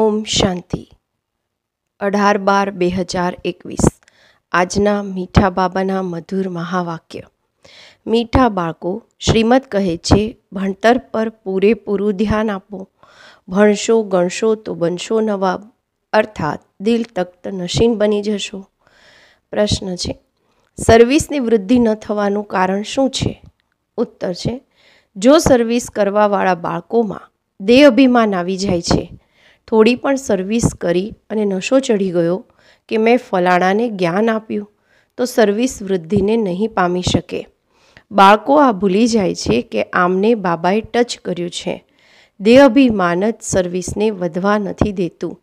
ઓમ શાંતિ અઢાર બાર બે હજાર એકવીસ આજના મીઠા બાબાના મધુર મહાવાક્ય મીઠા બાળકો શ્રીમદ કહે છે ભણતર પર પૂરેપૂરું ધ્યાન આપો ભણશો ગણશો તો બનશો નવાબ અર્થાત દિલ તખ્ત નશીન બની જશો પ્રશ્ન છે સર્વિસની વૃદ્ધિ ન થવાનું કારણ શું છે ઉત્તર છે જો સર્વિસ કરવાવાળા બાળકોમાં દેહ અભિમાન આવી જાય છે થોડી પણ સર્વિસ કરી અને નશો ચડી ગયો કે મેં ફલાણાને જ્ઞાન આપ્યું તો સર્વિસ વૃદ્ધિને નહીં પામી શકે બાળકો આ ભૂલી જાય છે કે આમને બાબાએ ટચ કર્યું છે દેહભિમાન જ સર્વિસને વધવા નથી દેતું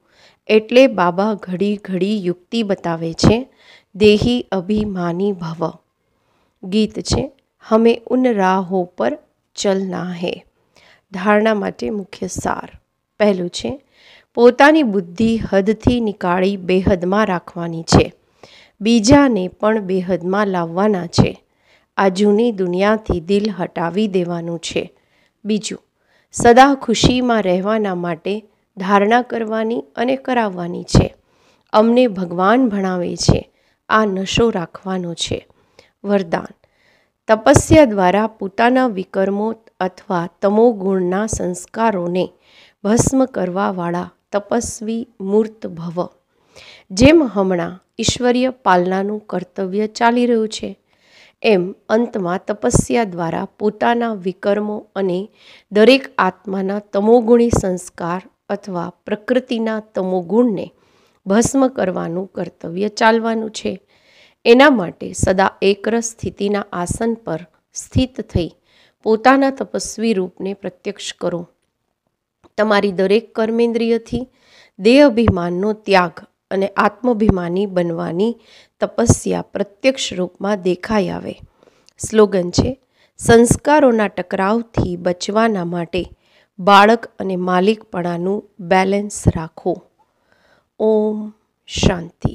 એટલે બાબા ઘડી ઘડી યુક્તિ બતાવે છે દેહી અભિમાની ભવ ગીત છે હમે ઉન રાહો પર ચલના હે ધારણા માટે મુખ્ય સાર પહેલું છે પોતાની બુદ્ધિ હદથી નીકાળી બેહદમાં રાખવાની છે બીજાને પણ બેહદમાં લાવવાના છે આ જૂની દુનિયાથી દિલ હટાવી દેવાનું છે બીજું સદા ખુશીમાં રહેવાના માટે ધારણા કરવાની અને કરાવવાની છે અમને ભગવાન ભણાવે છે આ નશો રાખવાનો છે વરદાન તપસ્યા દ્વારા પોતાના વિકર્મો અથવા તમો ગુણના સંસ્કારોને ભસ્મ કરવાવાળા તપસ્વી મૂર્ત ભવ જેમ હમણાં ઈશ્વરીય પાલનાનું કર્તવ્ય ચાલી રહ્યું છે એમ અંતમાં તપસ્યા દ્વારા પોતાના વિકર્મો અને દરેક આત્માના તમોગુણી સંસ્કાર અથવા પ્રકૃતિના તમોગુણને ભસ્મ કરવાનું કર્તવ્ય ચાલવાનું છે એના માટે સદા એકર સ્થિતિના આસન પર સ્થિત થઈ પોતાના તપસ્વી રૂપને પ્રત્યક્ષ કરો તમારી દરેક કર્મેન્દ્રિયથી દેહ અભિમાનનો ત્યાગ અને આત્માભિમાની બનવાની તપસ્યા પ્રત્યક્ષ રૂપમાં દેખાઈ આવે સ્લોગન છે સંસ્કારોના ટકરાવથી બચવાના માટે બાળક અને માલિકપણાનું બેલેન્સ રાખો ઓમ શાંતિ